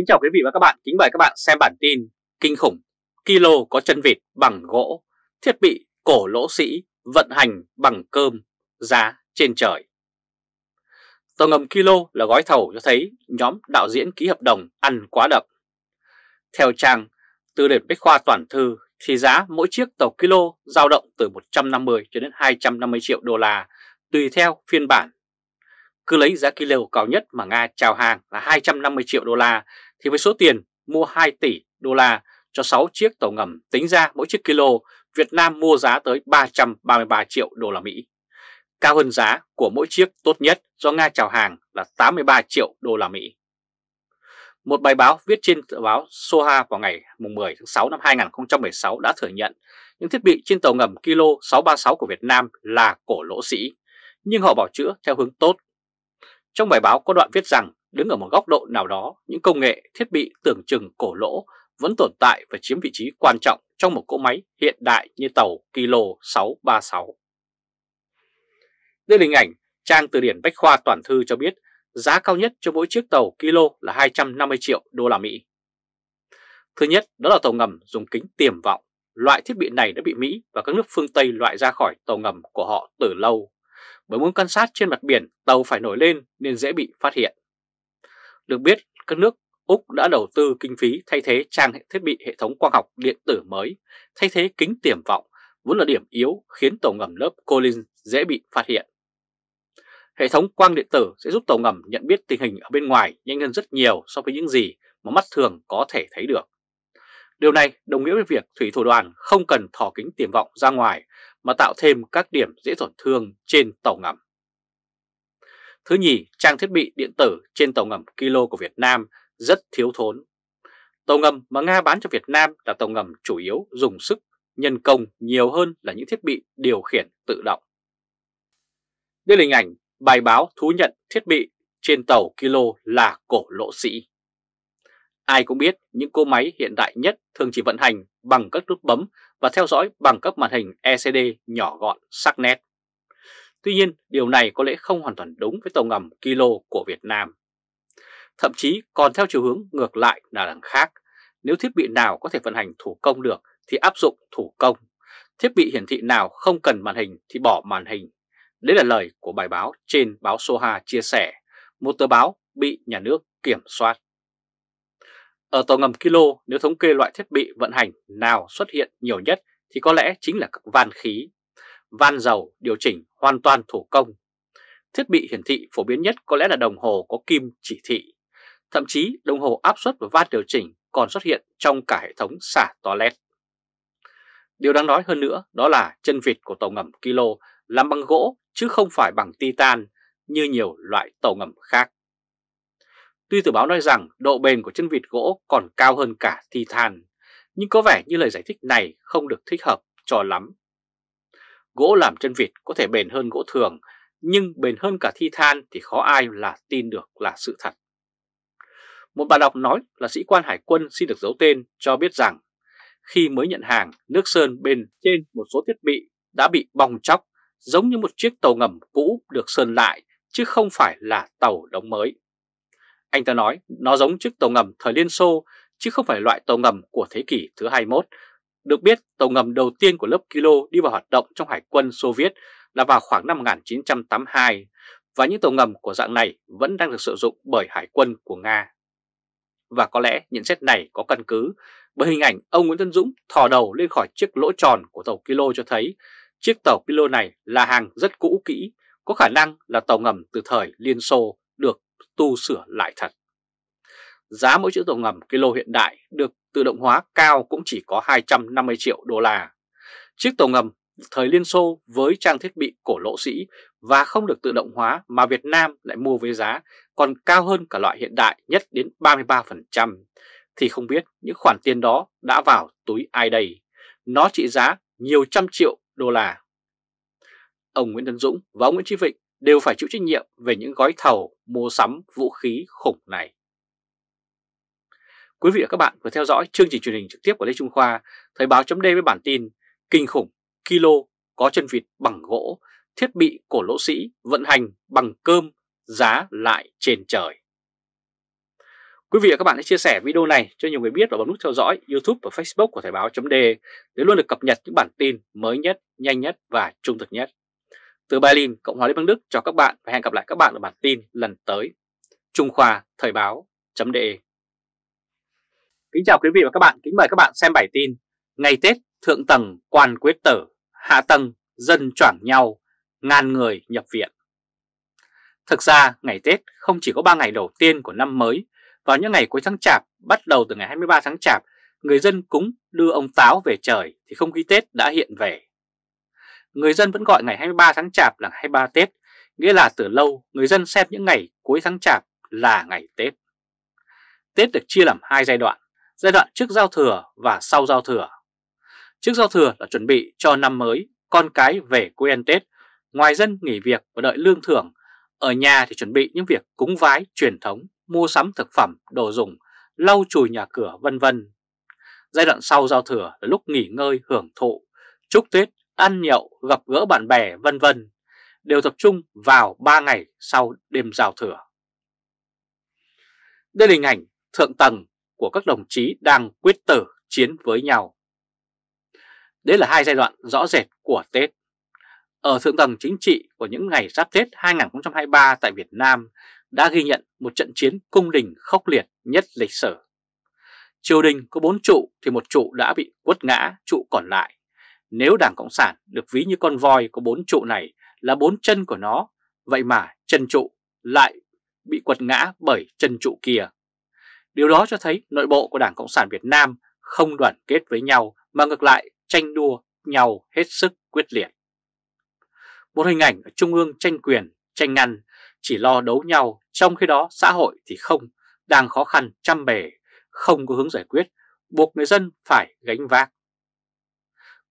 Kính chào quý vị và các bạn, kính mời các bạn xem bản tin Kinh khủng, kilo có chân vịt bằng gỗ, thiết bị cổ lỗ sĩ vận hành bằng cơm, giá trên trời Tàu ngầm kilo là gói thầu cho thấy nhóm đạo diễn ký hợp đồng ăn quá đậm Theo trang từ điển Bách Khoa Toàn Thư thì giá mỗi chiếc tàu kilo dao động từ 150 cho đến 250 triệu đô la tùy theo phiên bản cứ lấy giá kilo cao nhất mà Nga chào hàng là 250 triệu đô la thì với số tiền mua 2 tỷ đô la cho 6 chiếc tàu ngầm tính ra mỗi chiếc kilo, Việt Nam mua giá tới 333 triệu đô la Mỹ, cao hơn giá của mỗi chiếc tốt nhất do Nga chào hàng là 83 triệu đô la Mỹ. Một bài báo viết trên tờ báo Soha vào ngày 10 tháng 6 năm 2016 đã thừa nhận những thiết bị trên tàu ngầm Kilo 636 của Việt Nam là cổ lỗ sĩ, nhưng họ bảo chữa theo hướng tốt. Trong bài báo có đoạn viết rằng Đứng ở một góc độ nào đó, những công nghệ, thiết bị tưởng chừng cổ lỗ vẫn tồn tại và chiếm vị trí quan trọng trong một cỗ máy hiện đại như tàu Kilo 636. Đây là hình ảnh trang từ điển Bách Khoa Toàn Thư cho biết giá cao nhất cho mỗi chiếc tàu Kilo là 250 triệu đô la Mỹ. Thứ nhất đó là tàu ngầm dùng kính tiềm vọng. Loại thiết bị này đã bị Mỹ và các nước phương Tây loại ra khỏi tàu ngầm của họ từ lâu. Bởi muốn quan sát trên mặt biển, tàu phải nổi lên nên dễ bị phát hiện. Được biết, các nước Úc đã đầu tư kinh phí thay thế trang thiết bị hệ thống quang học điện tử mới, thay thế kính tiềm vọng, vốn là điểm yếu khiến tàu ngầm lớp Collins dễ bị phát hiện. Hệ thống quang điện tử sẽ giúp tàu ngầm nhận biết tình hình ở bên ngoài nhanh hơn rất nhiều so với những gì mà mắt thường có thể thấy được. Điều này đồng nghĩa với việc thủy thủ đoàn không cần thò kính tiềm vọng ra ngoài mà tạo thêm các điểm dễ tổn thương trên tàu ngầm. Thứ nhì, trang thiết bị điện tử trên tàu ngầm Kilo của Việt Nam rất thiếu thốn. Tàu ngầm mà Nga bán cho Việt Nam là tàu ngầm chủ yếu dùng sức nhân công nhiều hơn là những thiết bị điều khiển tự động. Đây là hình ảnh bài báo thú nhận thiết bị trên tàu Kilo là cổ lộ sĩ. Ai cũng biết những cô máy hiện đại nhất thường chỉ vận hành bằng các nút bấm và theo dõi bằng các màn hình ECD nhỏ gọn sắc nét. Tuy nhiên, điều này có lẽ không hoàn toàn đúng với tàu ngầm Kilo của Việt Nam. Thậm chí còn theo chiều hướng ngược lại là đằng khác. Nếu thiết bị nào có thể vận hành thủ công được thì áp dụng thủ công. Thiết bị hiển thị nào không cần màn hình thì bỏ màn hình. Đấy là lời của bài báo trên báo Soha chia sẻ, một tờ báo bị nhà nước kiểm soát. Ở tàu ngầm Kilo, nếu thống kê loại thiết bị vận hành nào xuất hiện nhiều nhất thì có lẽ chính là các van khí van dầu điều chỉnh hoàn toàn thủ công. Thiết bị hiển thị phổ biến nhất có lẽ là đồng hồ có kim chỉ thị. Thậm chí đồng hồ áp suất và van điều chỉnh còn xuất hiện trong cả hệ thống xả toilet. Điều đáng nói hơn nữa đó là chân vịt của tàu ngầm Kilo làm bằng gỗ chứ không phải bằng titan như nhiều loại tàu ngầm khác. Tuy tờ báo nói rằng độ bền của chân vịt gỗ còn cao hơn cả titan, nhưng có vẻ như lời giải thích này không được thích hợp cho lắm Gỗ làm chân vịt có thể bền hơn gỗ thường, nhưng bền hơn cả thi than thì khó ai là tin được là sự thật. Một bà đọc nói là sĩ quan hải quân xin được giấu tên cho biết rằng khi mới nhận hàng, nước sơn bên trên một số thiết bị đã bị bong chóc giống như một chiếc tàu ngầm cũ được sơn lại chứ không phải là tàu đóng mới. Anh ta nói nó giống chiếc tàu ngầm thời Liên Xô chứ không phải loại tàu ngầm của thế kỷ thứ 21 được biết, tàu ngầm đầu tiên của lớp Kilo đi vào hoạt động trong hải quân Xô Viết là vào khoảng năm 1982 và những tàu ngầm của dạng này vẫn đang được sử dụng bởi hải quân của Nga. Và có lẽ nhận xét này có căn cứ bởi hình ảnh ông Nguyễn Tân Dũng thò đầu lên khỏi chiếc lỗ tròn của tàu Kilo cho thấy chiếc tàu Kilo này là hàng rất cũ kỹ, có khả năng là tàu ngầm từ thời Liên Xô được tu sửa lại thật. Giá mỗi chiếc tàu ngầm Kilo hiện đại được tự động hóa cao cũng chỉ có 250 triệu đô la. Chiếc tàu ngầm thời Liên Xô với trang thiết bị cổ lỗ sĩ và không được tự động hóa mà Việt Nam lại mua với giá còn cao hơn cả loại hiện đại nhất đến 33%, thì không biết những khoản tiền đó đã vào túi ai đây. Nó trị giá nhiều trăm triệu đô la. Ông Nguyễn Tân Dũng và ông Nguyễn Chí Vịnh đều phải chịu trách nhiệm về những gói thầu mua sắm vũ khí khủng này. Quý vị và các bạn vừa theo dõi chương trình truyền hình trực tiếp của Lê Trung Khoa, Thời báo chấm với bản tin Kinh khủng, kilo, có chân vịt bằng gỗ, thiết bị cổ lỗ sĩ, vận hành bằng cơm, giá lại trên trời. Quý vị và các bạn hãy chia sẻ video này cho nhiều người biết và bấm nút theo dõi YouTube và Facebook của Thời báo .de để luôn được cập nhật những bản tin mới nhất, nhanh nhất và trung thực nhất. Từ Berlin, Cộng hòa Liên bang Đức chào các bạn và hẹn gặp lại các bạn ở bản tin lần tới. Trung Khoa Thời báo .de Kính chào quý vị và các bạn, kính mời các bạn xem bản tin Ngày Tết thượng tầng quan quyết tử, hạ tầng dân choảng nhau, ngàn người nhập viện Thực ra ngày Tết không chỉ có 3 ngày đầu tiên của năm mới Vào những ngày cuối tháng Chạp, bắt đầu từ ngày 23 tháng Chạp Người dân cúng đưa ông Táo về trời thì không khí Tết đã hiện về Người dân vẫn gọi ngày 23 tháng Chạp là 23 Tết Nghĩa là từ lâu người dân xem những ngày cuối tháng Chạp là ngày Tết Tết được chia làm hai giai đoạn giai đoạn trước giao thừa và sau giao thừa. Trước giao thừa là chuẩn bị cho năm mới, con cái về quê ăn Tết, ngoài dân nghỉ việc và đợi lương thưởng, ở nhà thì chuẩn bị những việc cúng vái truyền thống, mua sắm thực phẩm, đồ dùng, lau chùi nhà cửa vân vân. Giai đoạn sau giao thừa là lúc nghỉ ngơi hưởng thụ, chúc Tết, ăn nhậu, gặp gỡ bạn bè vân vân đều tập trung vào 3 ngày sau đêm giao thừa. Đây là hình ảnh thượng tầng của các đồng chí đang quyết tử chiến với nhau. Đấy là hai giai đoạn rõ rệt của Tết. Ở thượng tầng chính trị của những ngày giáp Tết 2023 tại Việt Nam đã ghi nhận một trận chiến cung đình khốc liệt nhất lịch sử. Triều đình có bốn trụ thì một trụ đã bị quất ngã, trụ còn lại. Nếu Đảng Cộng sản được ví như con voi có bốn trụ này là bốn chân của nó, vậy mà chân trụ lại bị quật ngã bởi chân trụ kia. Điều đó cho thấy nội bộ của Đảng Cộng sản Việt Nam không đoàn kết với nhau mà ngược lại tranh đua nhau hết sức quyết liệt. Một hình ảnh ở Trung ương tranh quyền, tranh ngăn, chỉ lo đấu nhau, trong khi đó xã hội thì không, đang khó khăn chăm bề, không có hướng giải quyết, buộc người dân phải gánh vác.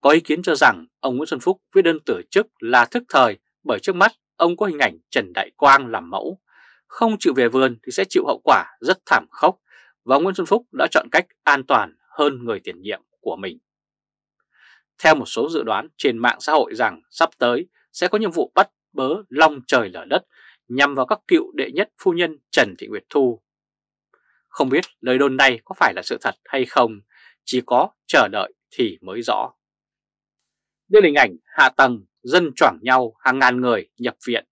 Có ý kiến cho rằng ông Nguyễn Xuân Phúc viết đơn tử chức là thức thời bởi trước mắt ông có hình ảnh Trần Đại Quang làm mẫu. Không chịu về vườn thì sẽ chịu hậu quả rất thảm khốc và Nguyễn Xuân Phúc đã chọn cách an toàn hơn người tiền nhiệm của mình. Theo một số dự đoán trên mạng xã hội rằng sắp tới sẽ có nhiệm vụ bắt bớ long trời lở đất nhằm vào các cựu đệ nhất phu nhân Trần Thị Nguyệt Thu. Không biết lời đồn này có phải là sự thật hay không, chỉ có chờ đợi thì mới rõ. Đây là hình ảnh hạ tầng, dân choảng nhau hàng ngàn người nhập viện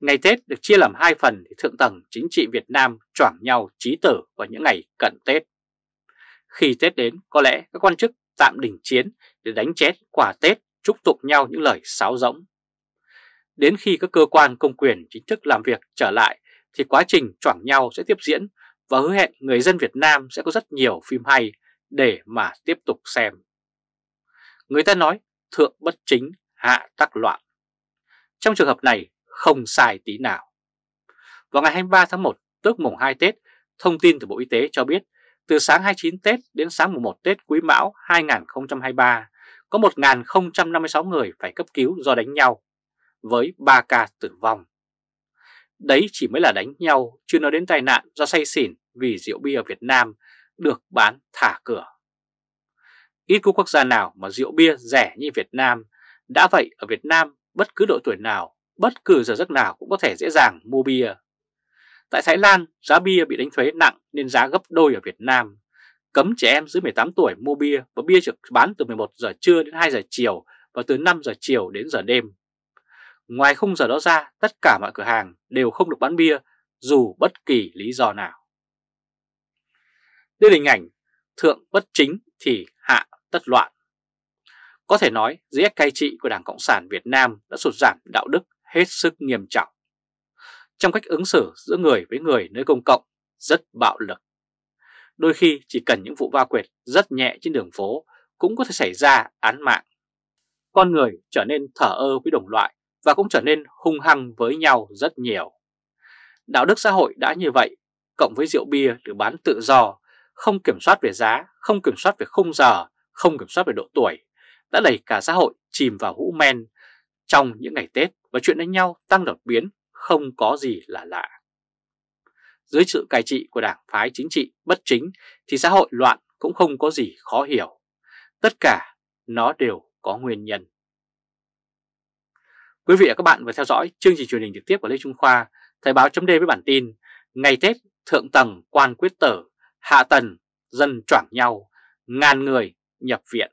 Ngày Tết được chia làm hai phần thì thượng tầng chính trị Việt Nam choảng nhau trí tử vào những ngày cận Tết. Khi Tết đến, có lẽ các quan chức tạm đình chiến để đánh chết quả Tết chúc tụng nhau những lời sáo rỗng. Đến khi các cơ quan công quyền chính thức làm việc trở lại thì quá trình choảng nhau sẽ tiếp diễn và hứa hẹn người dân Việt Nam sẽ có rất nhiều phim hay để mà tiếp tục xem. Người ta nói thượng bất chính, hạ tắc loạn. Trong trường hợp này, không sai tí nào. Vào ngày 23 tháng 1, tức mùng 2 Tết, thông tin từ Bộ Y tế cho biết từ sáng 29 Tết đến sáng mùng 1 Tết Quý Mão 2023, có 1.056 người phải cấp cứu do đánh nhau, với 3 ca tử vong. Đấy chỉ mới là đánh nhau, chưa nói đến tai nạn do say xỉn vì rượu bia ở Việt Nam được bán thả cửa. Ít có quốc gia nào mà rượu bia rẻ như Việt Nam, đã vậy ở Việt Nam bất cứ độ tuổi nào bất cứ giờ giấc nào cũng có thể dễ dàng mua bia. Tại Thái Lan, giá bia bị đánh thuế nặng nên giá gấp đôi ở Việt Nam. Cấm trẻ em dưới 18 tuổi mua bia và bia được bán từ 11 giờ trưa đến 2 giờ chiều và từ 5 giờ chiều đến giờ đêm. Ngoài khung giờ đó ra, tất cả mọi cửa hàng đều không được bán bia dù bất kỳ lý do nào. Đây là hình ảnh thượng bất chính thì hạ tất loạn. Có thể nói dưới cai trị của Đảng Cộng sản Việt Nam đã sụt giảm đạo đức hết sức nghiêm trọng. Trong cách ứng xử giữa người với người nơi công cộng rất bạo lực. Đôi khi chỉ cần những vụ va quệt rất nhẹ trên đường phố cũng có thể xảy ra án mạng. Con người trở nên thở ơ với đồng loại và cũng trở nên hung hăng với nhau rất nhiều. Đạo đức xã hội đã như vậy, cộng với rượu bia được bán tự do, không kiểm soát về giá, không kiểm soát về khung giờ, không kiểm soát về độ tuổi, đã đẩy cả xã hội chìm vào hũ men trong những ngày Tết và chuyện đánh nhau tăng đột biến không có gì là lạ. Dưới sự cai trị của đảng phái chính trị bất chính thì xã hội loạn cũng không có gì khó hiểu. Tất cả nó đều có nguyên nhân. Quý vị và các bạn vừa theo dõi chương trình truyền hình trực tiếp của Lê Trung Khoa, Thời báo chấm với bản tin Ngày Tết Thượng Tầng Quan Quyết Tử, Hạ Tần Dân choảng nhau, ngàn người nhập viện.